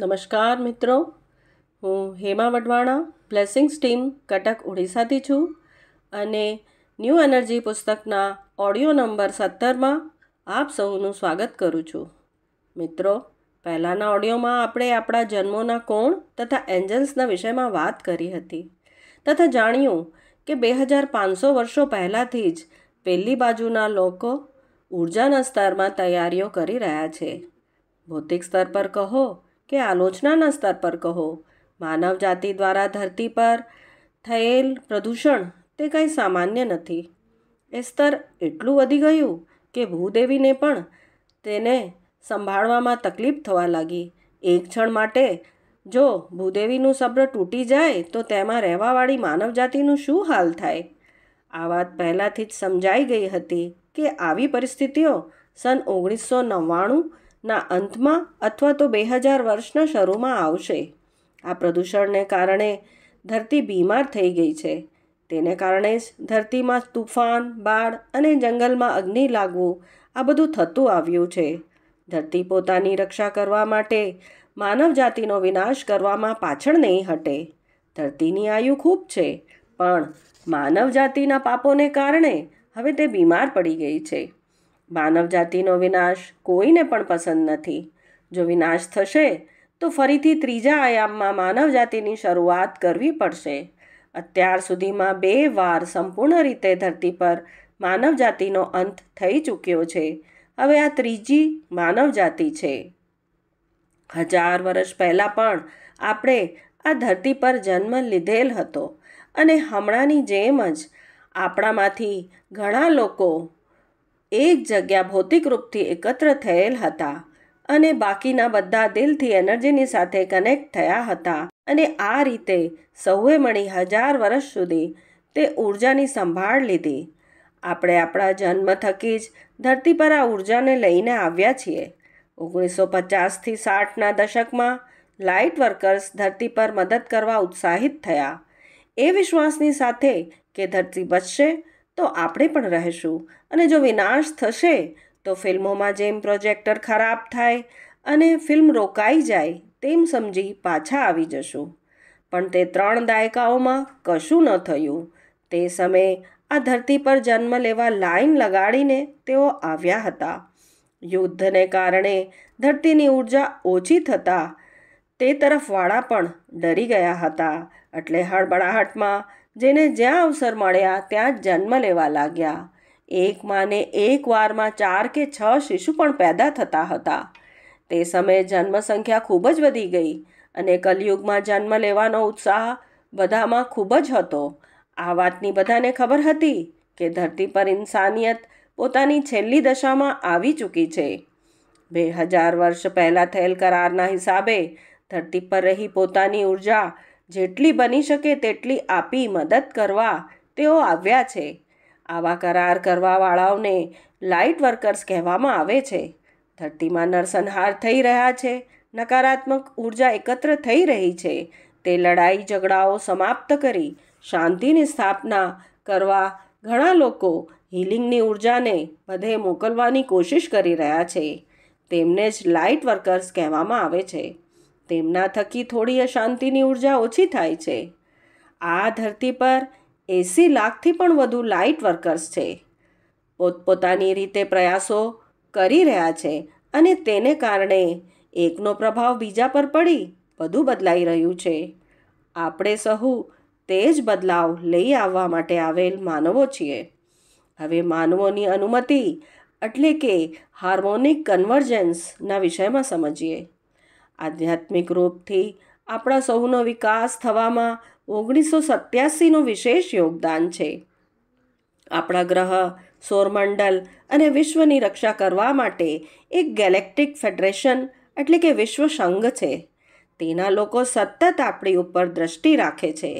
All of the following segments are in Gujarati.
નમસ્કાર મિત્રો હું હેમા વડવાણા બ્લેસિંગ્સ ટીમ કટક ઓડિશાથી છું અને ન્યૂ એનર્જી પુસ્તકના ઓડિયો નંબર સત્તરમાં આપ સૌનું સ્વાગત કરું છું મિત્રો પહેલાંના ઓડિયોમાં આપણે આપણા જન્મોના કોણ તથા એન્જલ્સના વિષયમાં વાત કરી હતી તથા જાણ્યું કે બે હજાર પાંચસો વર્ષો પહેલાંથી જ પહેલી બાજુના લોકો ઉર્જાના સ્તરમાં તૈયારીઓ કરી રહ્યા છે ભૌતિક સ્તર પર કહો કે આલોચનાના સ્તર પર કહો માનવ જાતિ દ્વારા ધરતી પર થયેલ પ્રદૂષણ તે કંઈ સામાન્ય નથી એ સ્તર એટલું વધી ગયું કે ભૂદેવીને પણ તેને સંભાળવામાં તકલીફ થવા લાગી એક ક્ષણ માટે જો ભૂદેવીનું સબ્ર તૂટી જાય તો તેમાં રહેવાવાળી માનવજાતિનું શું હાલ થાય આ વાત પહેલાંથી જ સમજાઈ ગઈ હતી કે આવી પરિસ્થિતિઓ સન ઓગણીસો નવ્વાણું ના અંતમાં અથવા તો બે હજાર વર્ષના શરૂમાં આવશે આ પ્રદૂષણને કારણે ધરતી બીમાર થઈ ગઈ છે તેને કારણે જ ધરતીમાં તુફાન બાળ અને જંગલમાં અગ્નિ લાગવું આ બધું થતું આવ્યું છે ધરતી પોતાની રક્ષા કરવા માટે માનવજાતિનો વિનાશ કરવામાં પાછળ નહીં હટે ધરતીની આયુ ખૂબ છે પણ માનવજાતિના પાપોને કારણે હવે તે બીમાર પડી ગઈ છે માનવજાતિનો વિનાશ કોઈને પણ પસંદ નથી જો વિનાશ થશે તો ફરીથી ત્રીજા આયામમાં માનવજાતિની શરૂઆત કરવી પડશે અત્યાર સુધીમાં બે વાર સંપૂર્ણ રીતે ધરતી પર માનવજાતિનો અંત થઈ ચૂક્યો છે હવે આ ત્રીજી માનવજાતિ છે હજાર વર્ષ પહેલાં પણ આપણે આ ધરતી પર જન્મ લીધેલ હતો અને હમણાંની જેમ જ આપણામાંથી ઘણા લોકો એક જગ્યા ભૌતિક રૂપથી એકત્ર થયેલ હતા અને બાકીના બધા દિલથી એનર્જીની સાથે કનેક્ટ થયા હતા અને આ રીતે સૌએ મળી હજાર વર્ષ સુધી તે ઊર્જાની સંભાળ લીધી આપણે આપણા જન્મ થકી જ ધરતી પર આ ઊર્જાને લઈને આવ્યા છીએ ઓગણીસો પચાસથી સાઠના દશકમાં લાઇટ વર્કર્સ ધરતી પર મદદ કરવા ઉત્સાહિત થયા એ વિશ્વાસની સાથે કે ધરતી બચશે તો આપણે પણ રહેશું અને જો વિનાશ થશે તો ફિલ્મોમાં જેમ પ્રોજેક્ટર ખરાબ થાય અને ફિલ્મ રોકાઈ જાય તેમ સમજી પાછા આવી જશું પણ તે ત્રણ દાયકાઓમાં કશું ન થયું તે સમયે આ ધરતી પર જન્મ લેવા લાઈન લગાડીને તેઓ આવ્યા હતા યુદ્ધને કારણે ધરતીની ઉર્જા ઓછી થતાં તે તરફવાળા પણ ડરી ગયા હતા એટલે હળબડાહટમાં જેને જ્યાં અવસર મળ્યા ત્યાં જ જન્મ લેવા લાગ્યા એક માને એક વારમાં ચાર કે છ શિશુ પણ પેદા થતા હતા તે સમયે જન્મસંખ્યા ખૂબ જ વધી ગઈ અને કલયુગમાં જન્મ લેવાનો ઉત્સાહ બધામાં ખૂબ જ હતો આ વાતની બધાને ખબર હતી કે ધરતી પર ઇન્સાનિયત પોતાની છેલ્લી દશામાં આવી ચૂકી છે બે હજાર વર્ષ પહેલાં થયેલ કરારના હિસાબે ધરતી પર રહી પોતાની ઉર્જા જેટલી બની શકે તેટલી આપી મદદ કરવા તેઓ આવ્યા છે આવા કરાર કરવાવાળાઓને લાઇટ વર્કર્સ કહેવામાં આવે છે ધરતીમાં નરસંહાર થઈ રહ્યા છે નકારાત્મક ઉર્જા એકત્ર થઈ રહી છે તે લડાઈ ઝઘડાઓ સમાપ્ત કરી શાંતિની સ્થાપના કરવા ઘણા લોકો હિલિંગની ઉર્જાને બધે મોકલવાની કોશિશ કરી રહ્યા છે તેમને જ લાઇટ વર્કર્સ કહેવામાં આવે છે તેમના થકી થોડી અશાંતિની ઉર્જા ઓછી થાય છે આ ધરતી પર એસી લાખથી પણ વધુ લાઇટ વર્કર્સ છે પોતપોતાની રીતે પ્રયાસો કરી રહ્યા છે અને તેને કારણે એકનો પ્રભાવ બીજા પર પડી વધુ બદલાઈ રહ્યું છે આપણે સહુ તે જ બદલાવ લઈ આવવા માટે આવેલ માનવો છીએ હવે માનવોની અનુમતિ એટલે કે હાર્મોનિક કન્વર્જન્સના વિષયમાં સમજીએ આધ્યાત્મિક રૂપથી આપણા સૌનો વિકાસ થવામાં ઓગણીસો સત્યાસીનું વિશેષ યોગદાન છે આપણા ગ્રહ સૌરમંડળ અને વિશ્વની રક્ષા કરવા માટે એક ગેલેક્ટિક ફેડરેશન એટલે કે વિશ્વ સંઘ છે તેના લોકો સતત આપણી ઉપર દ્રષ્ટિ રાખે છે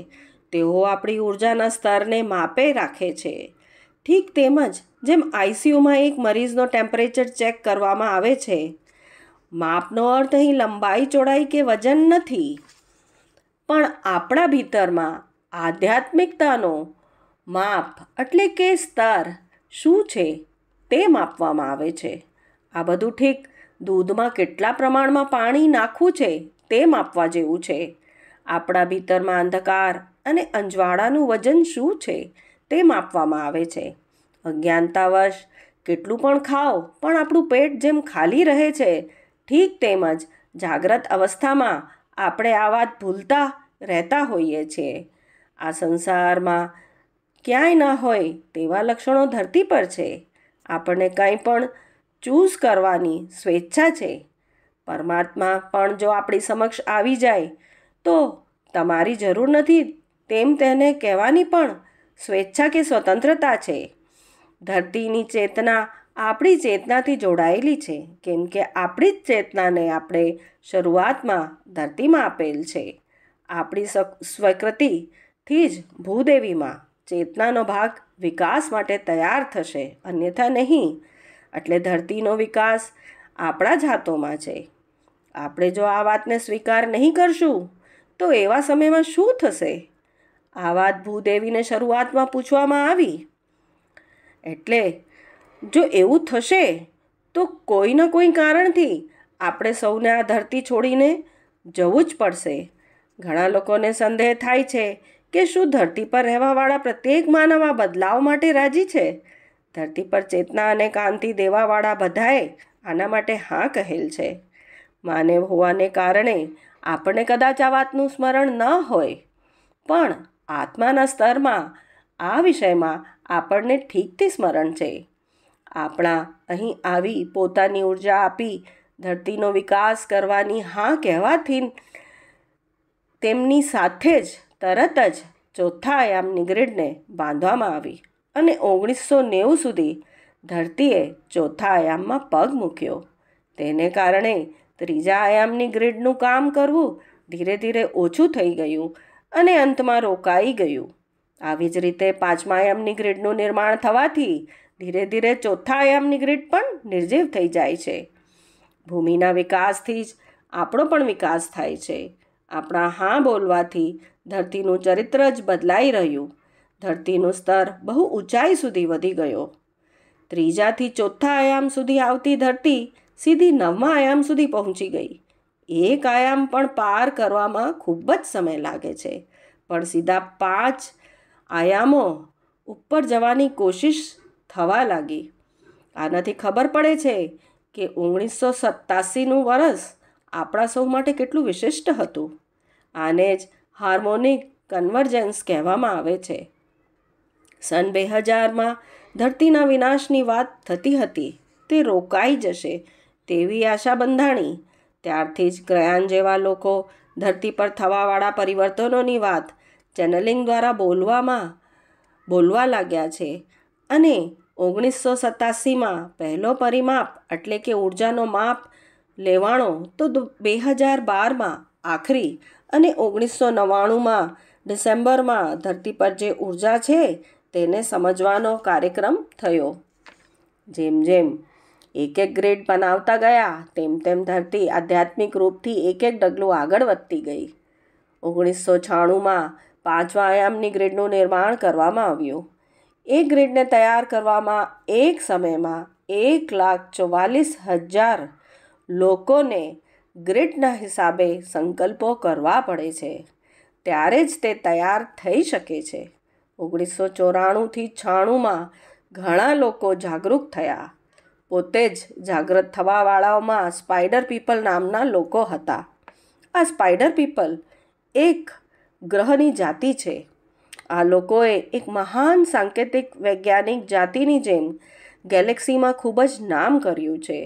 તેઓ આપણી ઊર્જાના સ્તરને માપે રાખે છે ઠીક તેમજ જેમ આઈસીયુમાં એક મરીઝનો ટેમ્પરેચર ચેક કરવામાં આવે છે માપનો અર્થ અહીં લંબાઈ ચોડાઈ કે વજન નથી પણ આપણા ભીતરમાં આધ્યાત્મિકતાનો માપ એટલે કે સ્તર શું છે તે માપવામાં આવે છે આ બધું ઠીક દૂધમાં કેટલા પ્રમાણમાં પાણી નાખવું છે તે માપવા જેવું છે આપણા ભીતરમાં અંધકાર અને અંજવાળાનું વજન શું છે તે માપવામાં આવે છે અજ્ઞાનતાવશ કેટલું પણ ખાઓ પણ આપણું પેટ જેમ ખાલી રહે છે ઠીક તેમજ જાગ્રત અવસ્થામાં આપણે આ વાત ભૂલતા રહેતા હોઈએ છીએ આ સંસારમાં ક્યાંય ન હોય તેવા લક્ષણો ધરતી પર છે આપણને કંઈ પણ ચૂઝ કરવાની સ્વેચ્છા છે પરમાત્મા પણ જો આપણી સમક્ષ આવી જાય તો તમારી જરૂર નથી તેમ તેને કહેવાની પણ સ્વેચ્છા કે સ્વતંત્રતા છે ધરતીની ચેતના આપણી ચેતનાથી જોડાયેલી છે કેમ કે આપણી જ ચેતનાને આપણે શરૂઆતમાં ધરતીમાં આપેલ છે આપણી સ્વીકૃતિથી જ ભૂદેવીમાં ચેતનાનો ભાગ વિકાસ માટે તૈયાર થશે અન્યથા નહીં એટલે ધરતીનો વિકાસ આપણા જ હાથોમાં છે આપણે જો આ વાતને સ્વીકાર નહીં કરશું તો એવા સમયમાં શું થશે આ વાત ભૂદેવીને શરૂઆતમાં પૂછવામાં આવી એટલે જો એવું થશે તો કોઈ ન કોઈ કારણથી આપણે સૌને આ ધરતી છોડીને જવું જ પડશે ઘણા લોકોને સંદેહ થાય છે કે શું ધરતી પર રહેવાવાળા પ્રત્યેક માનવ આ બદલાવ માટે રાજી છે ધરતી પર ચેતના અને કાંતિ દેવાવાળા બધાએ આના માટે હા કહેલ છે માનવ હોવાને કારણે આપણને કદાચ આ વાતનું સ્મરણ ન હોય પણ આત્માના સ્તરમાં આ વિષયમાં આપણને ઠીકથી સ્મરણ છે આપણા અહીં આવી પોતાની ઉર્જા આપી ધરતીનો વિકાસ કરવાની હા કહેવાથી તેમની સાથે જ તરત જ ચોથા આયામની ગ્રીડને બાંધવામાં આવી અને ઓગણીસો નેવું સુધી ધરતીએ ચોથા આયામમાં પગ મૂક્યો તેને કારણે ત્રીજા આયામની ગ્રીડનું કામ કરવું ધીરે ધીરે ઓછું થઈ ગયું અને અંતમાં રોકાઈ ગયું આવી જ રીતે પાંચમા આયામની ગ્રીડનું નિર્માણ થવાથી ધીરે ધીરે ચોથા આયામની ગ્રીડ પણ નિર્જીવ થઈ જાય છે ભૂમિના વિકાસથી જ આપણો પણ વિકાસ થાય છે આપણા હા બોલવાથી ધરતીનું ચરિત્ર જ બદલાઈ રહ્યું ધરતીનું સ્તર બહુ ઊંચાઈ સુધી વધી ગયો ત્રીજાથી ચોથા આયામ સુધી આવતી ધરતી સીધી નવમા આયામ સુધી પહોંચી ગઈ એક આયામ પણ પાર કરવામાં ખૂબ જ સમય લાગે છે પણ સીધા પાંચ આયામો ઉપર જવાની કોશિશ થવા લાગી આનાથી ખબર પડે છે કે ઓગણીસો સત્તાસીનું વર્ષ આપણા સૌ માટે કેટલું વિશિષ્ટ હતું આને જ હાર્મોનિક કન્વર્જન્સ કહેવામાં આવે છે સન બે હજારમાં ધરતીના વિનાશની વાત થતી હતી તે રોકાઈ જશે તેવી આશા બંધાણી ત્યારથી જ ગ્રયાન જેવા લોકો ધરતી પર થવાવાળા પરિવર્તનોની વાત ચેનલિંગ દ્વારા બોલવામાં બોલવા લાગ્યા છે અને ઓગણીસો સત્તાસીમાં પહેલો પરિમાપ એટલે કે ઊર્જાનો માપ લેવાણો તો બે હજાર બારમાં આખરી અને ઓગણીસો નવ્વાણુંમાં ડિસેમ્બરમાં ધરતી પર જે ઊર્જા છે તેને સમજવાનો કાર્યક્રમ થયો જેમ જેમ એક એક ગ્રેડ બનાવતા ગયા તેમ તેમ ધરતી આધ્યાત્મિક રૂપથી એક એક ડગલું આગળ વધતી ગઈ ઓગણીસો છાણુંમાં પાંચવા આયામની ગ્રેડનું નિર્માણ કરવામાં આવ્યું એ ગ્રીડને તૈયાર કરવામાં એક સમયમાં એક લાખ ચોવાલીસ હજાર લોકોને ગ્રીડના હિસાબે સંકલ્પો કરવા પડે છે ત્યારે જ તે તૈયાર થઈ શકે છે ઓગણીસો ચોરાણુંથી છાણુંમાં ઘણા લોકો જાગૃત થયા પોતે જ જાગૃત થવાવાળાઓમાં સ્પાઈડર પીપલ નામના લોકો હતા આ સ્પાઈડર પીપલ એક ગ્રહની જાતિ છે આ લોકોએ એક મહાન સાંકેતિક વૈજ્ઞાનિક જાતિની જેમ ગેલેક્સીમાં ખૂબ જ નામ કર્યું છે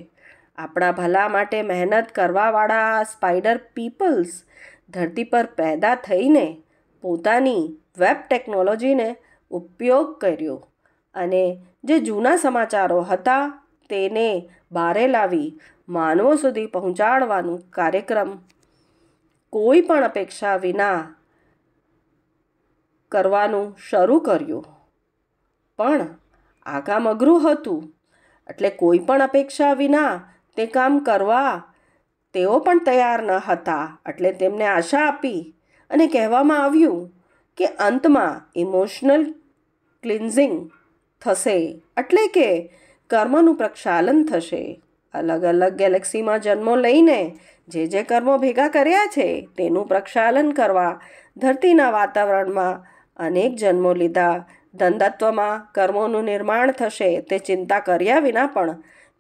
આપણા ભલા માટે મહેનત કરવાવાળા આ સ્પાઇડર પીપલ્સ ધરતી પર પેદા થઈને પોતાની વેબ ટેકનોલોજીને ઉપયોગ કર્યો અને જે જૂના સમાચારો હતા તેને બારે લાવી માનવો સુધી પહોંચાડવાનું કાર્યક્રમ કોઈ પણ અપેક્ષા વિના કરવાનું શરૂ કર્યું પણ આગામ અઘરું હતું એટલે કોઈ પણ અપેક્ષા વિના તે કામ કરવા તેઓ પણ તૈયાર ન હતા એટલે તેમને આશા આપી અને કહેવામાં આવ્યું કે અંતમાં ઇમોશનલ ક્લિન્ઝિંગ થશે એટલે કે કર્મનું પ્રક્ષાલન થશે અલગ અલગ ગેલેક્સીમાં જન્મો લઈને જે જે કર્મો ભેગા કર્યા છે તેનું પ્રક્ષાલન કરવા ધરતીના વાતાવરણમાં અનેક જન્મો લીધા ધંધત્વમાં કર્મોનું નિર્માણ થશે તે ચિંતા કર્યા વિના પણ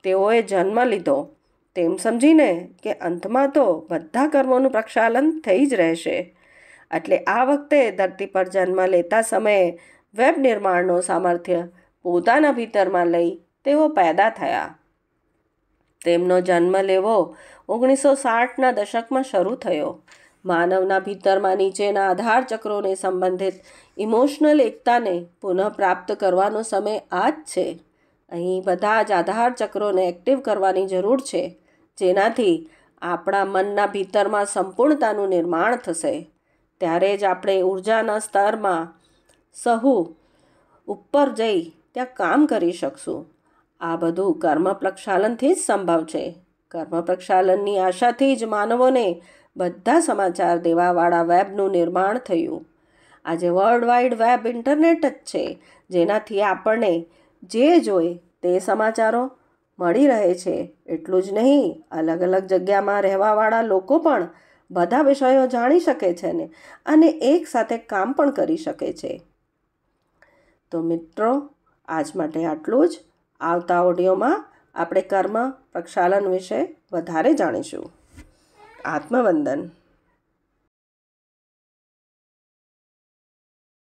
તેઓએ જન્મ લીધો તેમ સમજીને કે અંતમાં તો બધા કર્મોનું પ્રક્ષાલન થઈ જ રહેશે એટલે આ વખતે ધરતી પર જન્મ લેતા સમયે વેબ નિર્માણનો સામર્થ્ય પોતાના ભીતરમાં લઈ તેઓ પેદા થયા તેમનો જન્મ લેવો ઓગણીસો સાઠના દશકમાં શરૂ થયો માનવના ભીતરમાં નીચેના આધાર ચક્રોને સંબંધિત ઇમોશનલ એકતાને પુનઃપ્રાપ્ત કરવાનો સમય આ જ છે અહીં બધા જ આધાર ચક્રોને એક્ટિવ કરવાની જરૂર છે જેનાથી આપણા મનના ભીતરમાં સંપૂર્ણતાનું નિર્માણ થશે ત્યારે જ આપણે ઉર્જાના સ્તરમાં સહુ ઉપર જઈ ત્યાં કામ કરી શકશું આ બધું કર્મ પ્રક્ષાલનથી જ સંભવ છે કર્મ પ્રક્ષાલનની આશાથી જ માનવોને બધા સમાચાર દેવાવાળા વેબનું નિર્માણ થયું આજે વર્લ્ડ વાઇડ વેબ ઇન્ટરનેટ જ છે જેનાથી આપણને જે જોઈએ તે સમાચારો મળી રહે છે એટલું જ નહીં અલગ અલગ જગ્યામાં રહેવાવાળા લોકો પણ બધા વિષયો જાણી શકે છે ને અને એકસાથે કામ પણ કરી શકે છે તો મિત્રો આજ માટે આટલું જ આવતા ઓડિયોમાં આપણે કર્મ પ્રક્ષાલન વિશે વધારે જાણીશું આત્મવંદન